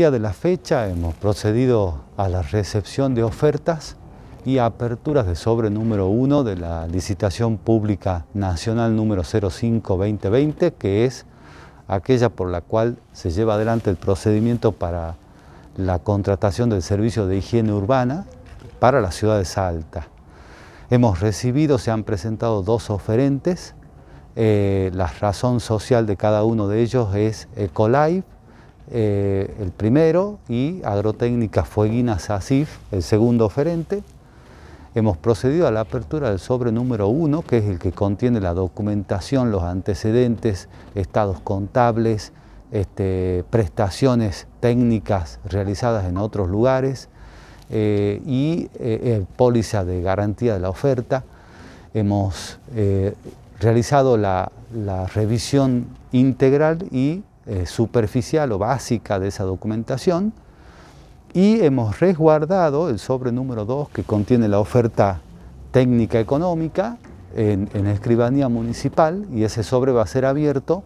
día de la fecha hemos procedido a la recepción de ofertas y aperturas de sobre número 1 de la licitación pública nacional número 05-2020, que es aquella por la cual se lleva adelante el procedimiento para la contratación del servicio de higiene urbana para la ciudad de Salta. Hemos recibido, se han presentado dos oferentes, eh, la razón social de cada uno de ellos es Ecolife, eh, el primero, y Agrotécnica Fueguina Sasif, el segundo oferente. Hemos procedido a la apertura del sobre número uno, que es el que contiene la documentación, los antecedentes, estados contables, este, prestaciones técnicas realizadas en otros lugares eh, y eh, póliza de garantía de la oferta. Hemos realizado la revisión integral y eh, superficial o básica de esa documentación y hemos resguardado el sobre número 2 que contiene la oferta técnica económica en, escribanía municipal y ese sobre va a ser abierto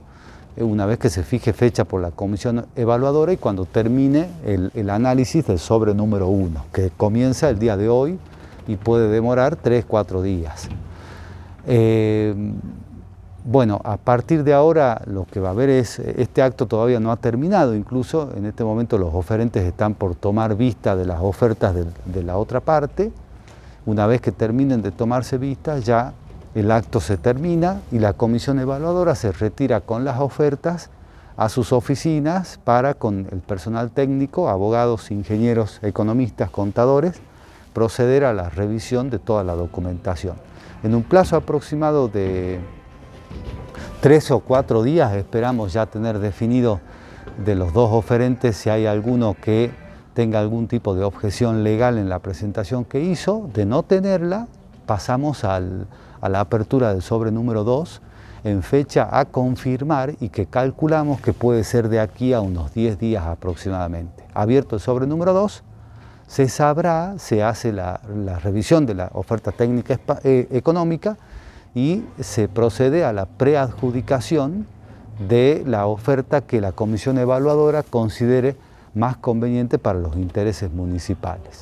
eh, una vez que se fije fecha por la comisión evaluadora y cuando termine el, análisis del sobre número 1, que comienza el día de hoy y puede demorar 3, 4 días. Eh, bueno, a partir de ahora lo que va a haber es, eh, este acto todavía no ha terminado, incluso en este momento los oferentes están por tomar vista de las ofertas de, de la otra parte. Una vez que terminen de tomarse vista, ya el acto se termina y la comisión evaluadora se retira con las ofertas a sus oficinas para con el personal técnico, abogados, ingenieros, economistas, contadores, proceder a la revisión de toda la documentación. En un plazo aproximado de tres o cuatro días esperamos ya tener definido de los dos oferentes si hay alguno que tenga algún tipo de objeción legal en la presentación que hizo. De no tenerla, pasamos al, a la apertura del sobre número 2 en fecha a confirmar y que calculamos que puede ser de aquí a unos 10 días aproximadamente. Abierto el sobre número 2, se sabrá, se hace la, revisión de la oferta técnica eh, económica y se procede a la preadjudicación de la oferta que la comisión evaluadora considere más conveniente para los intereses municipales.